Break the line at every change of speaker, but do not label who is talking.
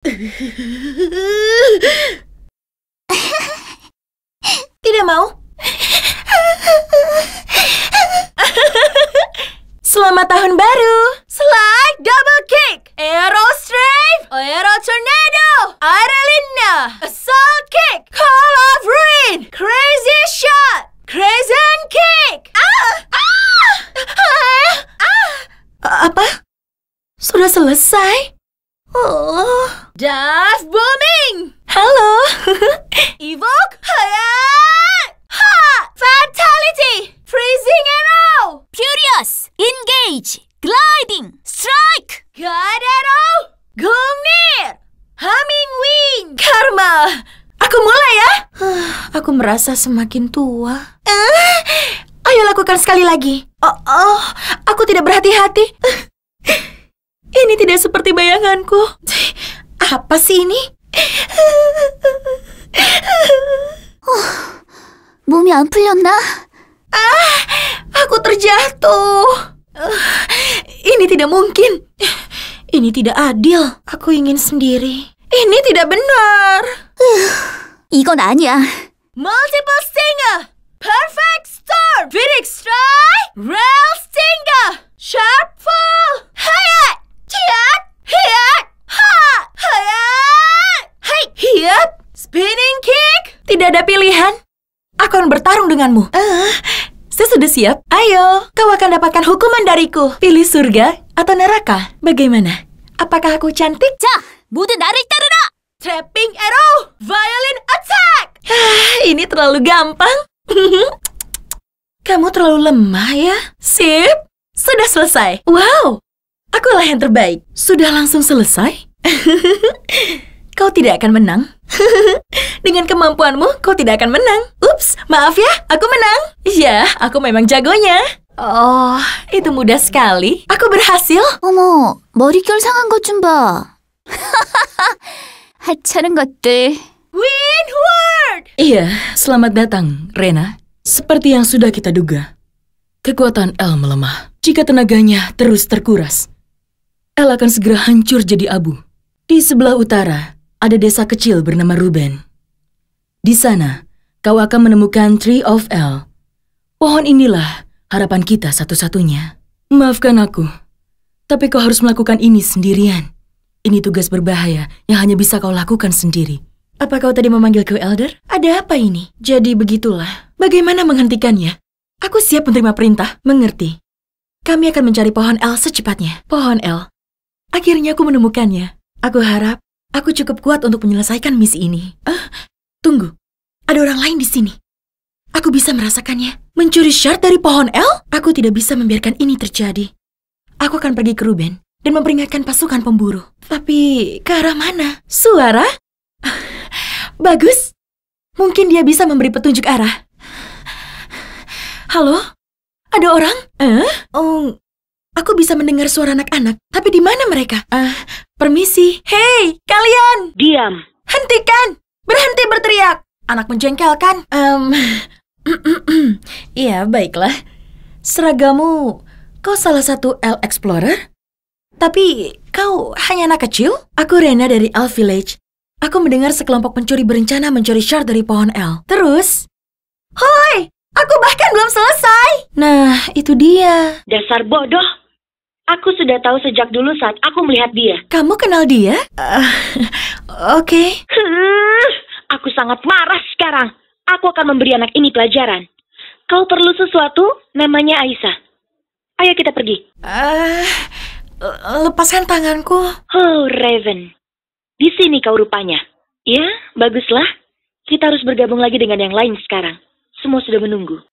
Tidak mau. Selamat tahun baru. Slide double kick. Aero strafe. Aero tornado. Arelina. Assault kick. Call of ruin. Crazy shot. Crazy kick. Ah! Ah! ah. ah! Apa? Sudah selesai? Oh. Just booming! Halo! Evoke! Haya! Ha! Fatality! Freezing arrow! Furious! Engage! Gliding! Strike! God arrow! near. Humming wing! Karma! Aku mulai ya!
aku merasa semakin tua. Uh, ayo lakukan sekali lagi. Oh, oh aku tidak berhati-hati. ini tidak seperti bayanganku
apa sih ini? Oh, 몸이 안 Ah, aku terjatuh. Uh,
ini tidak mungkin. Ini tidak adil. Aku ingin sendiri.
Ini tidak benar. Uh, 이건 아니야. Multiple singer, perfect star, Very star. Spinning kick? Tidak ada pilihan.
Aku akan bertarung denganmu. Uh, eh, saya sudah siap. Ayo, kau akan dapatkan hukuman dariku. Pilih surga atau neraka. Bagaimana? Apakah aku cantik? Cah, butuh dari karena. Trapping arrow, violin attack. Ah, ini terlalu gampang. Kamu terlalu lemah ya. Sip, sudah selesai. Wow, akulah yang terbaik. Sudah langsung selesai. kau tidak akan menang. Dengan kemampuanmu, kau tidak akan menang. Ups, maaf ya, aku menang. Ya, aku memang jagonya. Oh, itu mudah sekali. Aku berhasil. 어머, 머릿결 상한 것좀 봐. 하찮은 것들. Win Iya, selamat datang, Rena. Seperti yang sudah kita duga, kekuatan L melemah. Jika tenaganya terus terkuras, L akan segera hancur jadi abu. Di sebelah utara, ada desa kecil bernama Ruben. Di sana, kau akan menemukan Tree of L. Pohon inilah harapan kita satu-satunya. Maafkan aku, tapi kau harus melakukan ini sendirian. Ini tugas berbahaya yang hanya bisa kau lakukan sendiri. Apa kau tadi memanggilku Elder? Ada apa ini? Jadi begitulah. Bagaimana menghentikannya? Aku siap menerima perintah. Mengerti. Kami akan mencari pohon L secepatnya. Pohon L. Akhirnya aku menemukannya. Aku harap Aku cukup kuat untuk menyelesaikan misi ini. Uh, tunggu, ada orang lain di sini. Aku bisa merasakannya. Mencuri shard dari pohon L? Aku tidak bisa membiarkan ini terjadi. Aku akan pergi ke Ruben dan memperingatkan pasukan pemburu. Tapi ke arah mana? Suara? Bagus. Mungkin dia bisa memberi petunjuk arah. Halo? Ada orang? Eh? Oh, aku bisa mendengar suara anak-anak. Tapi di mana mereka? Uh, Permisi. Hei, kalian! Diam. Hentikan! Berhenti berteriak! Anak menjengkelkan. Um, iya, baiklah. Seragamu, kau salah satu L Explorer? Tapi kau hanya anak kecil? Aku Rena dari L Village. Aku mendengar sekelompok pencuri berencana mencuri shard dari pohon L. Terus? Hoi! Aku bahkan belum selesai! Nah, itu dia. Dasar bodoh! Aku sudah tahu sejak dulu saat aku melihat dia. Kamu kenal dia? Uh, Oke. Okay. aku sangat marah sekarang. Aku akan memberi anak ini pelajaran. Kau perlu sesuatu? Namanya Aisyah. Ayo kita pergi. Uh, lepaskan tanganku. Oh, Raven. Di
sini kau rupanya. Ya, baguslah. Kita harus bergabung lagi dengan yang lain sekarang. Semua sudah menunggu.